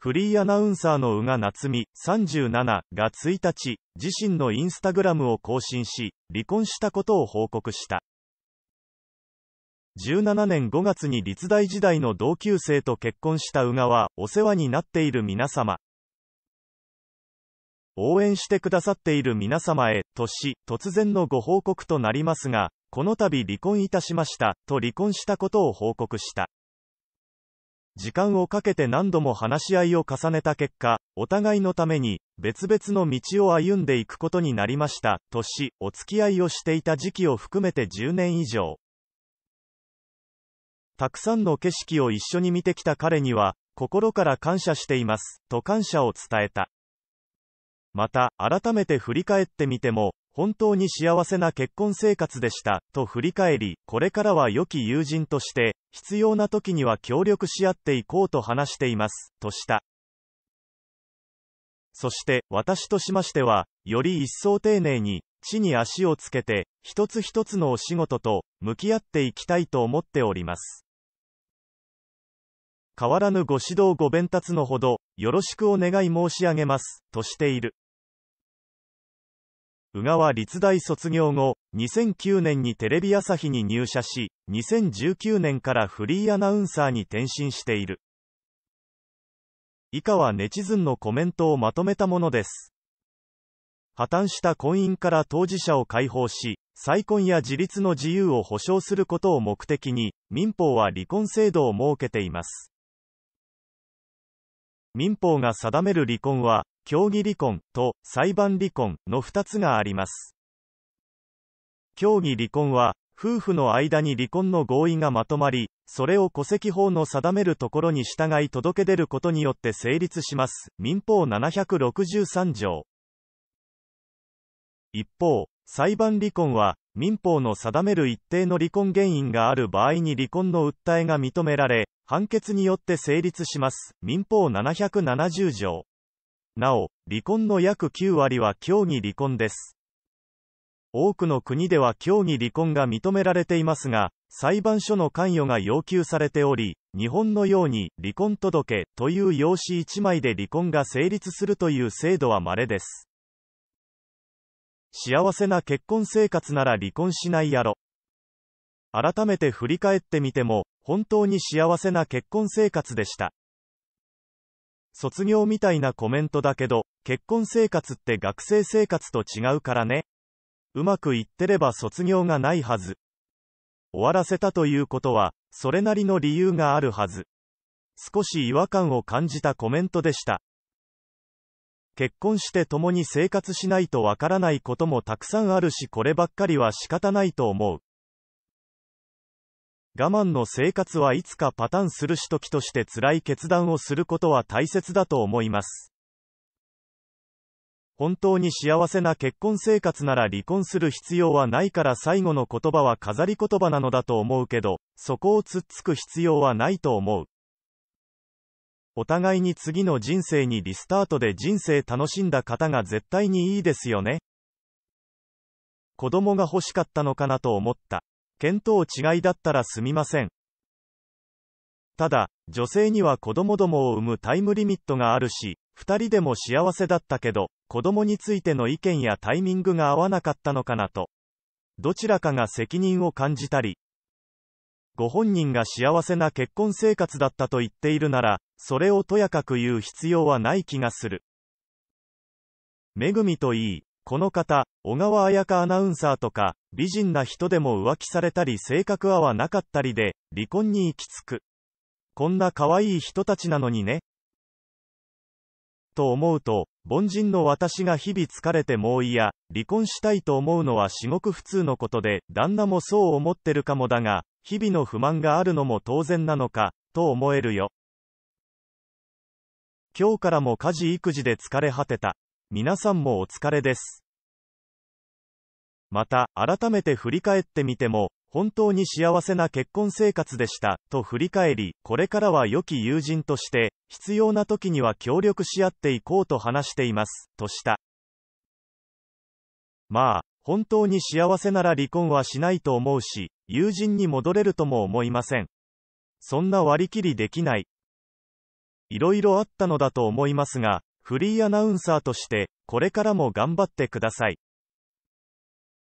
フリーアナウンサーの宇賀夏美37が1日、自身のインスタグラムを更新し、離婚したことを報告した。17年5月に立大時代の同級生と結婚した宇賀は、お世話になっている皆様。応援してくださっている皆様へ、とし、突然のご報告となりますが、この度離婚いたしました、と離婚したことを報告した。時間をかけて何度も話し合いを重ねた結果、お互いのために、別々の道を歩んでいくことになりました、とし、お付き合いをしていた時期を含めて10年以上。たくさんの景色を一緒に見てきた彼には、心から感謝しています、と感謝を伝えた。また、改めて振り返ってみても、本当に幸せな結婚生活でした、と振り返り、これからは良き友人として、必要な時には協力し合っていこうと話しています、とした。そして、私としましては、より一層丁寧に、地に足をつけて、一つ一つのお仕事と、向き合っていきたいと思っております。変わらぬご指導ご鞭達のほど、よろしくお願い申し上げます、としている。宇川立大卒業後、2009年にテレビ朝日に入社し、2019年からフリーアナウンサーに転身している。以下はネチズンのコメントをまとめたものです。破綻した婚姻から当事者を解放し、再婚や自立の自由を保障することを目的に、民法は離婚制度を設けています。民法が定める離婚は、競技離婚と裁判離婚の2つがあります。競技離婚は、夫婦の間に離婚の合意がまとまり、それを戸籍法の定めるところに従い届け出ることによって成立します。民法763条。一方、裁判離婚は、民法の定める一定の離婚原因がある場合に離婚の訴えが認められ、判決によって成立します。民法770条。なお、離婚の約9割は協議離婚です。多くの国では協議離婚が認められていますが、裁判所の関与が要求されており、日本のように離婚届という用紙1枚で離婚が成立するという制度は稀です。幸せな結婚生活なら離婚しないやろ。改めて振り返ってみても、本当に幸せな結婚生活でした。卒業みたいなコメントだけど、結婚生活って学生生活と違うからね。うまくいってれば卒業がないはず。終わらせたということは、それなりの理由があるはず。少し違和感を感じたコメントでした。結婚して共に生活しないとわからないこともたくさんあるしこればっかりは仕方ないと思う。我慢の生活はいつかパターンするしときとして辛い決断をすることは大切だと思います。本当に幸せな結婚生活なら離婚する必要はないから最後の言葉は飾り言葉なのだと思うけど、そこを突っつく必要はないと思う。お互いに次の人生にリスタートで人生楽しんだ方が絶対にいいですよね。子供が欲しかったのかなと思った。見当違いだったらすみません。ただ、女性には子供どもを産むタイムリミットがあるし、二人でも幸せだったけど、子供についての意見やタイミングが合わなかったのかなと。どちらかが責任を感じたり、ご本人が幸せな結婚生活だったと言っているなら、それをとやかく言う必要はない気がする。恵みといい、この方、小川彩香アナウンサーとか、美人な人でも浮気されたり性格合わなかったりで、離婚に行き着く。こんな可愛い人たちなのにね。と思うと、凡人の私が日々疲れてもういや、離婚したいと思うのは至極普通のことで、旦那もそう思ってるかもだが、日々の不満があるのも当然なのか、と思えるよ。今日からも家事育児で疲れ果てた。皆さんもお疲れです。また、改めて振り返ってみても、本当に幸せな結婚生活でした、と振り返り、これからは良き友人として、必要な時には協力し合っていこうと話しています、とした。まあ、本当に幸せなら離婚はしないと思うし、友人に戻れるとも思いません。そんな割り切りできない。いろいろあったのだと思いますが、フリーアナウンサーとして、これからも頑張ってください。